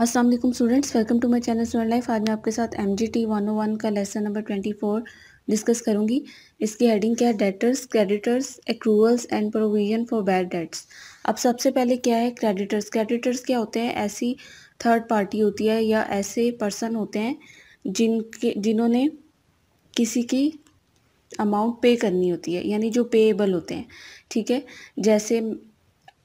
Aslam students welcome to my channel student life आज मैं आपके साथ M G T one O one का lesson number twenty four discuss करूंगी इसकी हेडिंग क्या है debtors creditors accruals and provision for bad debts अब सबसे पहले क्या है क्रेडिटर्स क्रेडिटर्स क्या होते हैं ऐसी थर्ड पार्टी होती है या ऐसे पर्सन होते हैं जिनके जिन्होंने किसी की अमाउंट पे करनी होती है यानी जो पेएबल होते हैं ठीक है जैसे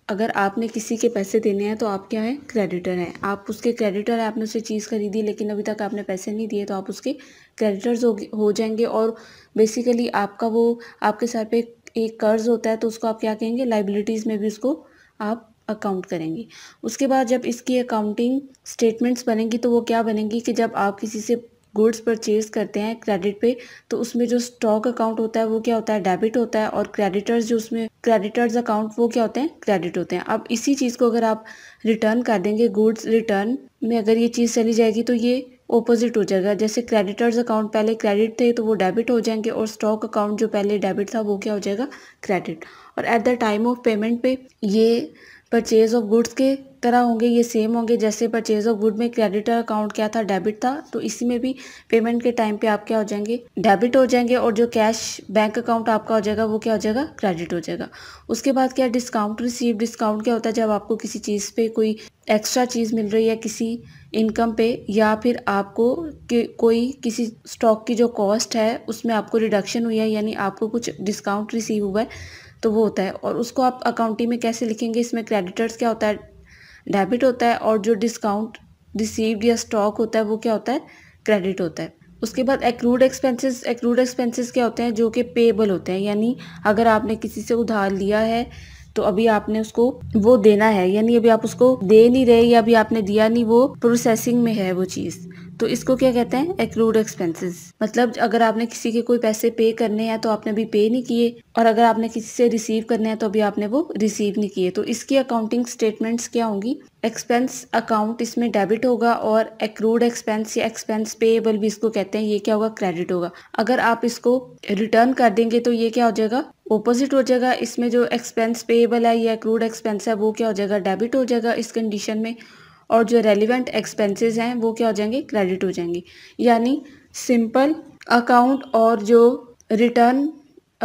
अगर आपने किसी के पैसे देने हैं तो आप क्या है क्रेडिटर हैं आप उसके क्रेडिटर हैं आपने उससे चीज़ खरीदी लेकिन अभी तक आपने पैसे नहीं दिए तो आप उसके क्रेडिटर्स हो हो जाएंगे और बेसिकली आपका वो आपके सर पे एक कर्ज होता है तो उसको आप क्या कहेंगे लाइबिलिटीज़ में भी उसको आप अकाउंट करेंगे उसके बाद जब इसकी अकाउंटिंग स्टेटमेंट्स बनेंगी तो वो क्या बनेंगी कि जब आप किसी से गुड्स परचेज करते हैं क्रेडिट पे तो उसमें जो स्टॉक अकाउंट होता है वो क्या होता है डेबिट होता है और क्रेडिटर्स जो उसमें क्रेडिटर्स अकाउंट वो क्या होते हैं क्रेडिट होते हैं अब इसी चीज़ को अगर आप रिटर्न कर देंगे गुड्स रिटर्न में अगर ये चीज़ चली जाएगी तो ये ओपोजिट हो जाएगा जैसे क्रेडिटर्स अकाउंट पहले क्रेडिट थे तो वो डेबिट हो जाएंगे और स्टॉक अकाउंट जो पहले डेबिट था वो क्या हो जाएगा क्रेडिट और at the time of payment पे ये परचेज़ ऑफ गुड्स के तरह होंगे ये सेम होंगे जैसे परचेज ऑफ गुड में क्रेडिटर अकाउंट क्या था डेबिट था तो इसी में भी पेमेंट के टाइम पे आप क्या हो जाएंगे डेबिट हो जाएंगे और जो कैश बैंक अकाउंट आपका हो जाएगा वो क्या हो जाएगा क्रेडिट हो जाएगा उसके बाद क्या डिस्काउंट रिसीव डिस्काउंट क्या होता है जब आपको किसी चीज़ पे कोई एक्स्ट्रा चीज़ मिल रही है किसी इनकम पे या फिर आपको कि कोई किसी स्टॉक की जो कॉस्ट है उसमें आपको रिडक्शन हुई है यानी आपको कुछ डिस्काउंट रिसीव हुआ है तो वो होता है और उसको आप अकाउंटिंग में कैसे लिखेंगे इसमें क्रेडिटर्स क्या होता है डेबिट होता है और जो डिस्काउंट रिसीव्ड या स्टॉक होता है वो क्या होता है क्रेडिट होता है उसके बाद एक्रूड एक्सपेंसेस एक्रूड एक्सपेंसेस क्या होते हैं जो कि पेबल होते हैं यानी अगर आपने किसी से उधार लिया है तो अभी आपने उसको वो देना है यानी अभी आप उसको दे नहीं रहे या अभी आपने दिया नहीं वो प्रोसेसिंग में है वो चीज़ तो इसको क्या कहते हैं एक्रूड एक्सपेंसेस मतलब अगर आपने किसी के कोई पैसे पे करने हैं तो आपने अभी पे नहीं किए और अगर आपने किसी से रिसीव करने हैं तो अभी आपने वो रिसीव नहीं किए तो इसकी अकाउंटिंग स्टेटमेंट्स क्या होंगी एक्सपेंस अकाउंट इसमें डेबिट होगा और एक्रूड एक्सपेंस या एक्सपेंस पेएबल भी इसको कहते हैं ये क्या होगा क्रेडिट होगा अगर आप इसको रिटर्न कर देंगे तो ये क्या हो जाएगा ऑपोजिट हो जाएगा इसमें जो एक्सपेंस पेएबल है या क्रूड एक्सपेंस है वो क्या हो जाएगा डेबिट हो जाएगा इस कंडीशन में और जो रेलिवेंट एक्सपेंसेस हैं वो क्या हो जाएंगे क्रेडिट हो जाएंगे यानी सिंपल अकाउंट और जो रिटर्न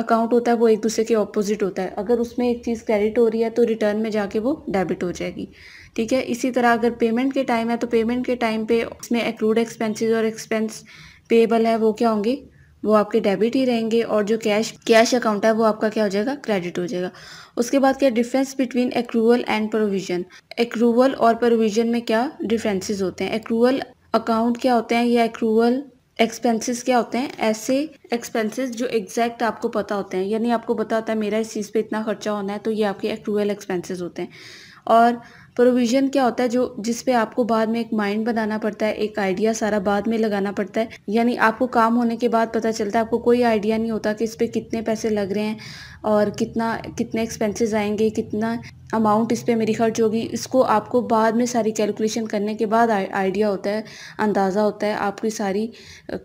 अकाउंट होता है वो एक दूसरे के ऑपोजिट होता है अगर उसमें एक चीज़ क्रेडिट हो रही है तो रिटर्न में जाके वो डेबिट हो जाएगी ठीक है इसी तरह अगर पेमेंट के टाइम है तो पेमेंट के टाइम पे इसमें एक्रूड एक्सपेंसेस और एक्सपेंस पेएबल है वो क्या होंगे वो आपके डेबिट ही रहेंगे और जो कैश कैश अकाउंट है वो आपका क्या हो जाएगा क्रेडिट हो जाएगा उसके बाद क्या difference between accrual and provision accrual और प्रोविजन में क्या डिफरेंसेस होते हैं एक्रूवल अकाउंट क्या होते हैं या एक्रूवल एक्सपेंसेस क्या होते हैं ऐसे एक्सपेंसेस जो एग्जैक्ट आपको पता होते हैं यानी आपको पता होता है मेरा इस चीज़ पर इतना खर्चा होना है तो ये आपके एक्रूवल एक्सपेंसेज होते हैं और प्रोविज़न क्या होता है जो जिस पे आपको बाद में एक माइंड बनाना पड़ता है एक आइडिया सारा बाद में लगाना पड़ता है यानी आपको काम होने के बाद पता चलता है आपको कोई आइडिया नहीं होता कि इस पर कितने पैसे लग रहे हैं और कितना कितने एक्सपेंसेस आएंगे कितना अमाउंट इस पर मेरी खर्च होगी इसको आपको बाद में सारी कैलकुलेशन करने के बाद आइडिया होता है अंदाज़ा होता है आपकी सारी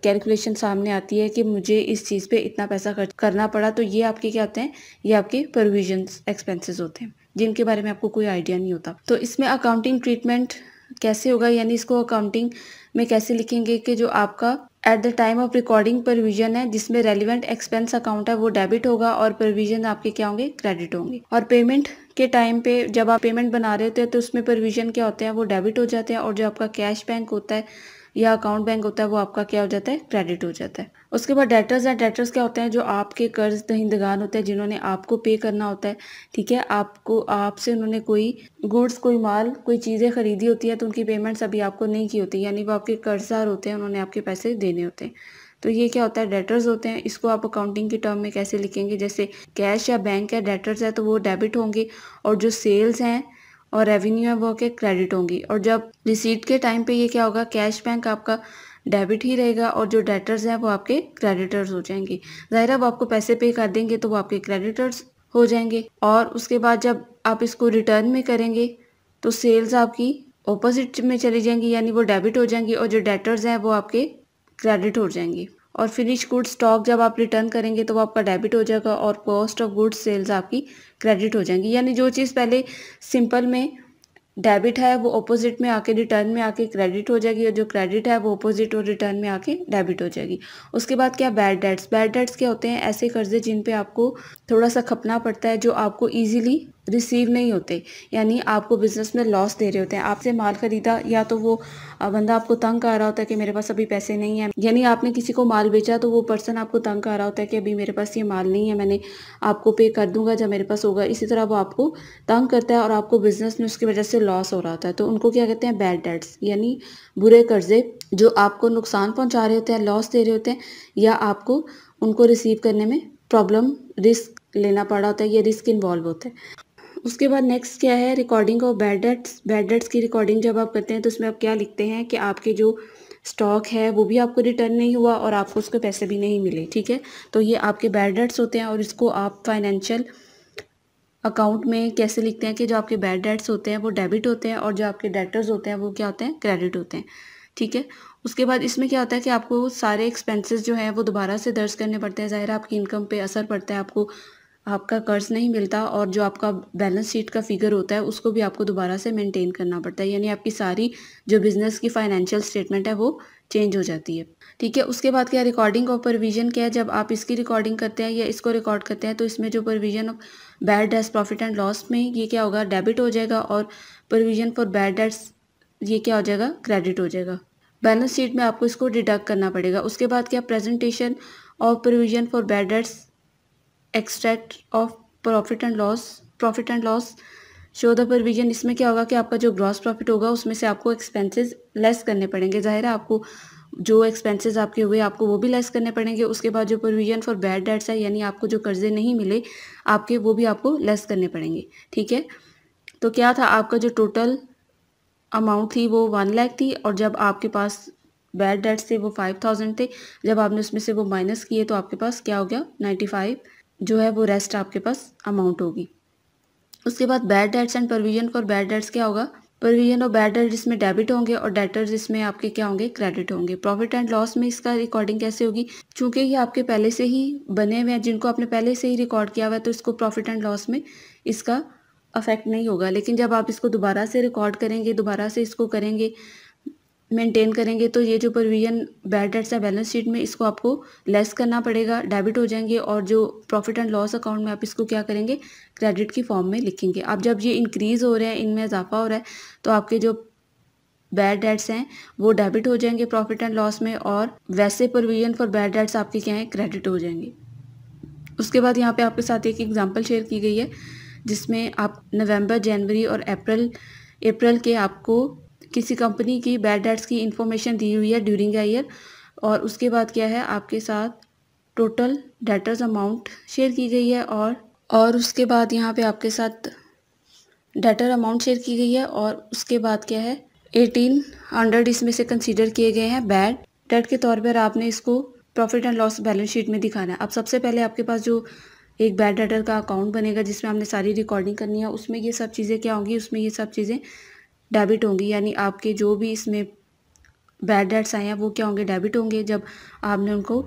कैलकुलेशन सामने आती है कि मुझे इस चीज़ पे इतना पैसा खर्च करना पड़ा तो ये आपके क्या होते हैं ये आपके प्रोविजन एक्सपेंसेस होते हैं जिनके बारे में आपको कोई आइडिया नहीं होता तो इसमें अकाउंटिंग ट्रीटमेंट कैसे होगा यानी इसको अकाउंटिंग में कैसे लिखेंगे कि जो आपका at the time of recording provision है जिसमें रेलिवेंट एक्सपेंस अकाउंट है वो डेबिट होगा और प्रोविजन आपके क्या होंगे क्रेडिट होंगे और पेमेंट के टाइम पे जब आप पेमेंट बना रहे होते हैं तो उसमें प्रोविजन क्या होते हैं वो डेबिट हो जाते हैं और जो आपका कैश बैंक होता है या अकाउंट बैंक होता है वो आपका क्या हो जाता है क्रेडिट हो जाता है उसके बाद डेटर्स या डेटर्स क्या होते हैं जो आपके कर्ज दहिंदगान होते हैं जिन्होंने आपको पे करना होता है ठीक है आपको आपसे उन्होंने कोई गुड्स कोई माल कोई चीज़ें खरीदी होती है तो उनकी पेमेंट्स अभी आपको नहीं की होती यानी वो आपके कर्जदार होते हैं उन्होंने आपके पैसे देने होते हैं तो ये क्या होता है डेटर्स होते हैं इसको आप अकाउंटिंग के टर्म में कैसे लिखेंगे जैसे कैश या बैंक या डेटर्स है तो वो डेबिट होंगे और जो सेल्स हैं और रेवेन्यू है वो के क्रेडिट होंगी और जब रिसीट के टाइम पे ये क्या होगा कैश बैंक आपका डेबिट ही रहेगा और जो डेटर्स हैं वो आपके क्रेडिटर्स हो जाएंगे ज़ाहिर वो आपको पैसे पे कर देंगे तो वो आपके क्रेडिटर्स हो जाएंगे और उसके बाद जब आप इसको रिटर्न में करेंगे तो सेल्स आपकी ऑपोजिट में चली जाएंगी यानी वो डेबिट हो जाएंगी और जो डेटर्स हैं वो आपके क्रेडिट हो जाएंगे और फिनिश गुड स्टॉक जब आप रिटर्न करेंगे तो वो आपका डेबिट हो जाएगा और कॉस्ट ऑफ गुड सेल्स आपकी क्रेडिट हो जाएंगी यानी जो चीज़ पहले सिंपल में डेबिट है वो अपोजिट में आके रिटर्न में आके क्रेडिट हो जाएगी और जो क्रेडिट है वो अपोजिट और रिटर्न में आके डेबिट हो जाएगी उसके बाद क्या बैड डेट्स बैड डेट्स क्या होते हैं ऐसे कर्जे जिन पे आपको थोड़ा सा खपना पड़ता है जो आपको इजीली रिसीव नहीं होते यानी आपको बिज़नेस में लॉस दे रहे होते हैं आपसे माल ख़रीदा या तो वो बंदा आपको तंग कर रहा होता है कि मेरे पास अभी पैसे नहीं है यानी आपने किसी को माल बेचा तो वो पर्सन आपको तंग कर रहा होता है कि अभी मेरे पास ये माल नहीं है मैंने आपको पे कर दूंगा जब मेरे पास होगा इसी तरह वो आपको तंग करता है और आपको बिज़नेस में उसकी वजह से लॉस हो रहा होता है तो उनको क्या कहते हैं बैड डेट्स यानी बुरे कर्जे जो आपको नुकसान पहुँचा रहे होते हैं लॉस दे रहे होते हैं या आपको उनको रिसीव करने में प्रॉब्लम रिस्क लेना पड़ा होता है या रिस्क इन्वॉल्व होता है उसके बाद नेक्स्ट क्या है recording of bad debts bad debts की रिकॉर्डिंग जब आप करते हैं तो उसमें आप क्या लिखते हैं कि आपके जो स्टॉक है वो भी आपको रिटर्न नहीं हुआ और आपको उसके पैसे भी नहीं मिले ठीक है तो ये आपके बैड डेट्स होते हैं और इसको आप फाइनेंशियल अकाउंट में कैसे लिखते हैं कि जो आपके बैड डेट्स होते हैं वो डेबिट होते हैं और जो आपके डेटर्स होते हैं वो क्या होते हैं क्रेडिट होते हैं ठीक है उसके बाद इसमें क्या होता है कि आपको सारे एक्सपेंसेस जो हैं वो दोबारा से दर्ज करने पड़ते हैं ज़ाहिर आपकी इनकम पे असर पड़ता है आपको आपका कर्ज नहीं मिलता और जो आपका बैलेंस शीट का फिगर होता है उसको भी आपको दोबारा से मेंटेन करना पड़ता है यानी आपकी सारी जो बिज़नेस की फाइनेंशियल स्टेटमेंट है वो चेंज हो जाती है ठीक है उसके बाद क्या रिकॉर्डिंग ऑफ प्रोविजन क्या है जब आप इसकी रिकॉर्डिंग करते हैं या इसको रिकॉर्ड करते हैं तो इसमें जो provision of bad debts profit and loss में ये क्या होगा डेबिट हो जाएगा और प्रोविजन फॉर बैड डेट्स ये क्या हो जाएगा क्रेडिट हो जाएगा बैलेंस शीट में आपको इसको डिडक्ट करना पड़ेगा उसके बाद क्या presentation of provision for bad debts extract of profit and loss profit and loss show the provision इसमें क्या होगा कि आपका जो ग्रॉस प्रॉफिट होगा उसमें से आपको एक्सपेंसेस लेस करने पड़ेंगे जाहिर है आपको जो एक्सपेंसेस आपके हुए आपको वो भी लेस करने पड़ेंगे उसके बाद जो प्रोविजन फॉर बैड डेट्स है यानी आपको जो कर्जे नहीं मिले आपके वो भी आपको लेस करने पड़ेंगे ठीक है तो क्या था आपका जो टोटल अमाउंट थी वो वन लैख थी और जब आपके पास बैड डेट्स थे वो फाइव थाउजेंड थे जब आपने उसमें से वो माइनस किए तो आपके पास क्या हो गया नाइन्टी फाइव जो है वो रेस्ट आपके पास अमाउंट होगी उसके बाद bad debts and provision for bad debts क्या होगा प्रोविजन और बैड डेट जिसमें डेबिट होंगे और डेटर्स जिसमें आपके क्या होंगे क्रेडिट होंगे प्रॉफिट एंड लॉस में इसका रिकॉर्डिंग कैसे होगी चूंकि ये आपके पहले से ही बने हुए हैं जिनको आपने पहले से ही रिकॉर्ड किया हुआ है तो इसको प्रॉफिट एंड लॉस में इसका अफेक्ट नहीं होगा लेकिन जब आप इसको दोबारा से रिकॉर्ड करेंगे दोबारा से इसको करेंगे मेंटेन करेंगे तो ये जो प्रोविज़न बैड डेट्स है बैलेंस शीट में इसको आपको लेस करना पड़ेगा डेबिट हो जाएंगे और जो प्रॉफिट एंड लॉस अकाउंट में आप इसको क्या करेंगे क्रेडिट की फॉर्म में लिखेंगे अब जब ये इंक्रीज़ हो रहे हैं इनमें इजाफा हो रहा है तो आपके जो बैड डेट्स हैं वो डेबिट हो जाएंगे प्रॉफिट एंड लॉस में और वैसे प्रोविज़न फॉर बैड डेट्स आपके क्या हैं क्रेडिट हो जाएंगे उसके बाद यहाँ पर आपके साथ एक एग्जाम्पल शेयर की गई है जिसमें आप नवम्बर जनवरी और अप्रैल अप्रैल के आपको किसी कंपनी की बैड डेट्स की इन्फॉर्मेशन दी हुई है ड्यूरिंग अ ईयर और उसके बाद क्या है आपके साथ टोटल डेटर्स अमाउंट शेयर की गई है और और उसके बाद यहाँ पे आपके साथ डेटर अमाउंट शेयर की गई है और उसके बाद क्या है एटीन हंड्रेड इसमें से कंसीडर किए गए हैं बैड डेट के तौर पर आपने इसको profit and loss balance sheet में दिखाना है अब सबसे पहले आपके पास जो एक बैड डेटर का अकाउंट बनेगा जिसमें हमने सारी रिकॉर्डिंग करनी है उसमें ये सब चीज़ें क्या होंगी उसमें ये सब चीज़ें डेबिट होंगी यानी आपके जो भी इसमें बैड डेट्स आए हैं वो क्या होंगे डेबिट होंगे जब आपने उनको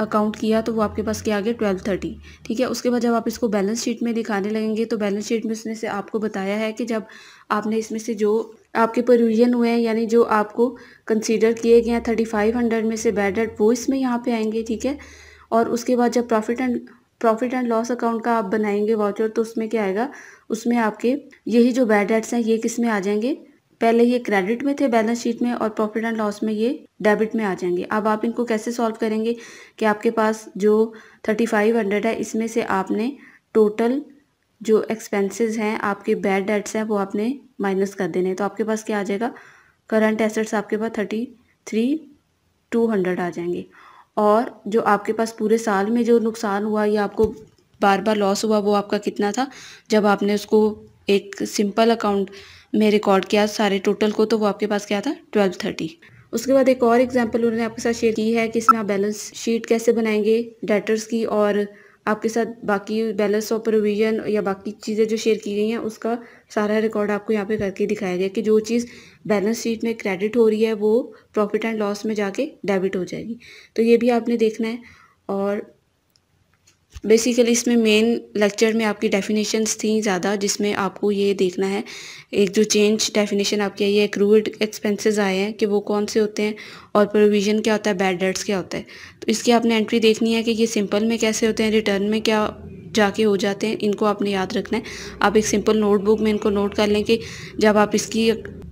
अकाउंट किया तो वो आपके पास क्या आ गया ट्वेल्व थर्टी ठीक है उसके बाद जब आप इसको बैलेंस शीट में दिखाने लगेंगे तो बैलेंस शीट में उसने से आपको बताया है कि जब आपने इसमें से जो आपके प्रोविजन हुए हैं यानी जो आपको कंसीडर किए गए हैं थर्टी फाइव हंड्रेड में से बैड डेट वो इसमें यहाँ पे आएंगे ठीक है और उसके बाद जब profit and profit and loss account का आप बनाएंगे वाउचर तो उसमें क्या आएगा उसमें आपके यही जो बैड डेट्स हैं ये किस में आ जाएंगे पहले ये क्रेडिट में थे बैलेंस शीट में और प्रॉफिट एंड लॉस में ये डेबिट में आ जाएंगे अब आप इनको कैसे सॉल्व करेंगे कि आपके पास जो थर्टी फाइव हंड्रेड है इसमें से आपने टोटल जो एक्सपेंसेस हैं आपके बैड डेट्स हैं वो आपने माइनस कर देने तो आपके पास क्या आ जाएगा करंट एसेट्स आपके पास थर्टी थ्री टू हंड्रेड आ जाएंगे और जो आपके पास पूरे साल में जो नुकसान हुआ या आपको बार बार लॉस हुआ वो आपका कितना था जब आपने उसको एक सिंपल अकाउंट में रिकॉर्ड किया सारे टोटल को तो वो आपके पास क्या था ट्वेल्व थर्टी उसके बाद एक और एग्जाम्पल उन्होंने आपके साथ शेयर की है कि इसमें आप बैलेंस शीट कैसे बनाएंगे डेटर्स की और आपके साथ बाकी बैलेंस और प्रोविज़न या बाकी चीज़ें जो शेयर की गई हैं उसका सारा रिकॉर्ड आपको यहाँ पे करके दिखाया गया कि जो चीज़ बैलेंस शीट में क्रेडिट हो रही है वो प्रॉफिट एंड लॉस में जाके डेबिट हो जाएगी तो ये भी आपने देखना है और बेसिकली इसमें मेन लेक्चर में आपकी डेफिनेशंस थी ज़्यादा जिसमें आपको ये देखना है एक जो चेंज डेफिनेशन आपके आई है क्रूड एक्सपेंसेस आए हैं कि वो कौन से होते हैं और प्रोविज़न क्या होता है बैड डेट्स क्या होता है तो इसकी आपने एंट्री देखनी है कि ये सिंपल में कैसे होते हैं रिटर्न में क्या जाके हो जाते हैं इनको आपने याद रखना है आप एक सिंपल नोटबुक में इनको नोट कर लें कि जब आप इसकी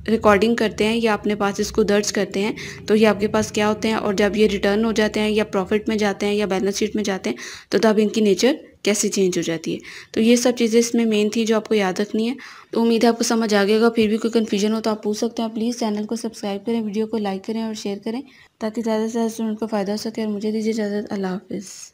रिकॉर्डिंग करते हैं या अपने पास इसको दर्ज करते हैं तो ये आपके पास क्या होते हैं और जब ये रिटर्न हो जाते हैं या प्रॉफिट में जाते हैं या बैलेंस शीट में जाते हैं तो तब इनकी नेचर कैसे चेंज हो जाती है तो ये सब चीज़ें इसमें मेन थी जो आपको याद रखनी है तो उम्मीद है आपको समझ आ गएगा फिर भी कोई कन्फ्यूजन हो तो आप पूछ सकते हैं प्लीज़ चैनल को सब्सक्राइब करें वीडियो को लाइक करें और शेयर करें ताकि ज़्यादा से ज़्यादा स्टूडेंट को फ़ायदा हो सके और मुझे दीजिए इजाज़त अल्लाह हाफिज़